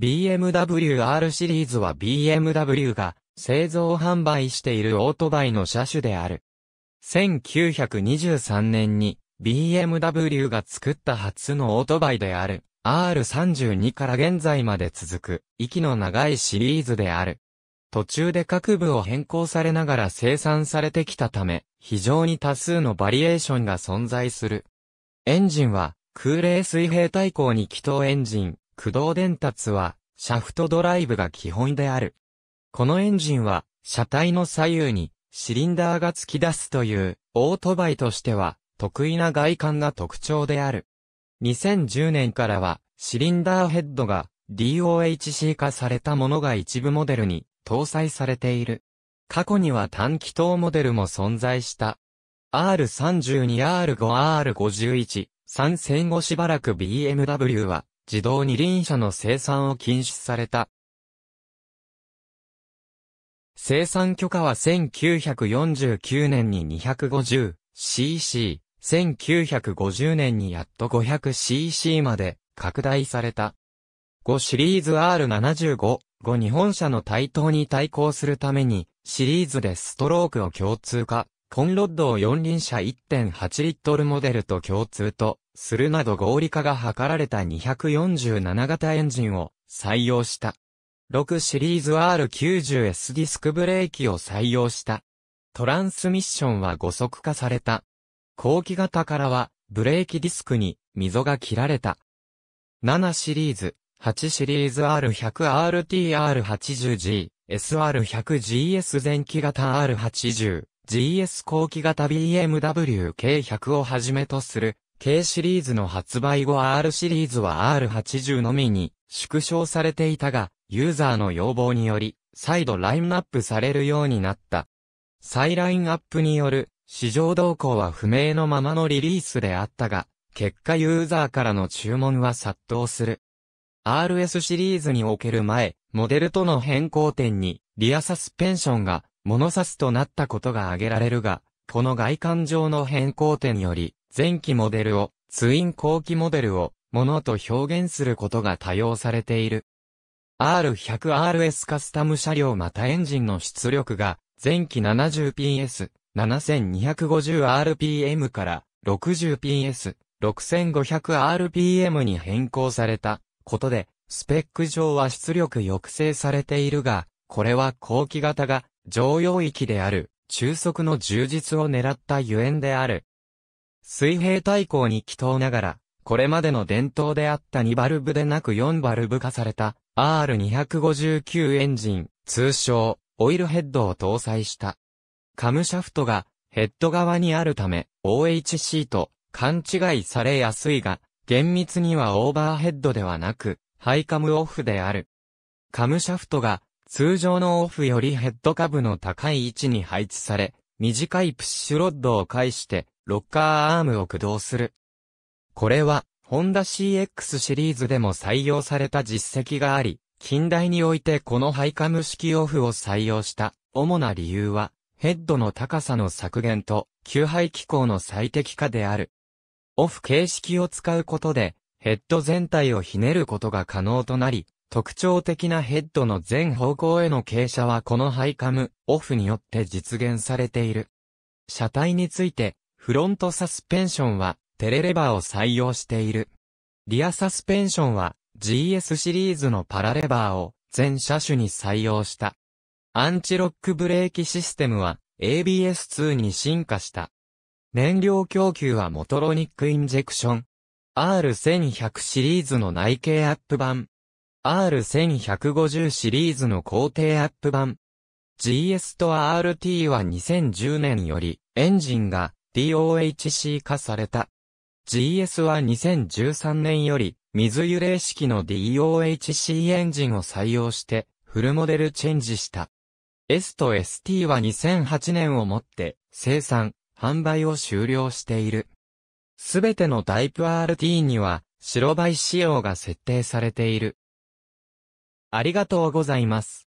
BMW R シリーズは BMW が製造販売しているオートバイの車種である。1923年に BMW が作った初のオートバイである R32 から現在まで続く息の長いシリーズである。途中で各部を変更されながら生産されてきたため、非常に多数のバリエーションが存在する。エンジンは空冷水平対向に気筒エンジン、駆動伝達は、シャフトドライブが基本である。このエンジンは、車体の左右に、シリンダーが突き出すという、オートバイとしては、得意な外観が特徴である。2010年からは、シリンダーヘッドが、DOHC 化されたものが一部モデルに、搭載されている。過去には短気筒モデルも存在した。R32、R5、R51、3戦後しばらく BMW は、自動二輪車の生産を禁止された。生産許可は1949年に 250cc、1950年にやっと 500cc まで拡大された。5シリーズ R75、5日本車の台頭に対抗するために、シリーズでストロークを共通化、コンロッドを四輪車1.8リットルモデルと共通とするなど合理化が図られた247型エンジンを採用した。6シリーズ R90S ディスクブレーキを採用した。トランスミッションは5速化された。後期型からはブレーキディスクに溝が切られた。7シリーズ、8シリーズ R100RTR80G、SR100GS 前期型 R80、GS 後期型 BMW K100 をはじめとする K シリーズの発売後 R シリーズは R80 のみに縮小されていたが、ユーザーの要望により、再度ラインナップされるようになった。再ラインアップによる市場動向は不明のままのリリースであったが、結果ユーザーからの注文は殺到する。RS シリーズにおける前、モデルとの変更点に、リアサスペンションが、モノサスとなったことが挙げられるが、この外観上の変更点により、前期モデルを、ツイン後期モデルを、ものと表現することが多用されている。R100RS カスタム車両またエンジンの出力が、前期 70PS、7250rpm から 60PS、6500rpm に変更されたことで、スペック上は出力抑制されているが、これは後期型が常用域である中速の充実を狙ったゆえんである。水平対向に祈祷ながら、これまでの伝統であった2バルブでなく4バルブ化された R259 エンジン、通称、オイルヘッドを搭載した。カムシャフトがヘッド側にあるため、OHC と勘違いされやすいが、厳密にはオーバーヘッドではなく、ハイカムオフである。カムシャフトが通常のオフよりヘッド下部の高い位置に配置され、短いプッシュロッドを介してロッカーアームを駆動する。これは、ホンダ CX シリーズでも採用された実績があり、近代においてこのハイカム式オフを採用した主な理由は、ヘッドの高さの削減と、吸排機構の最適化である。オフ形式を使うことで、ヘッド全体をひねることが可能となり、特徴的なヘッドの全方向への傾斜はこのハイカム、オフによって実現されている。車体について、フロントサスペンションはテレレバーを採用している。リアサスペンションは GS シリーズのパラレバーを全車種に採用した。アンチロックブレーキシステムは ABS2 に進化した。燃料供給はモトロニックインジェクション。R1100 シリーズの内径アップ版。R1150 シリーズの工程アップ版。GS と RT は2010年よりエンジンが DOHC 化された。GS は2013年より水揺れ式の DOHC エンジンを採用してフルモデルチェンジした。S と ST は2008年をもって生産、販売を終了している。すべてのタイプ RT には白バイ仕様が設定されている。ありがとうございます。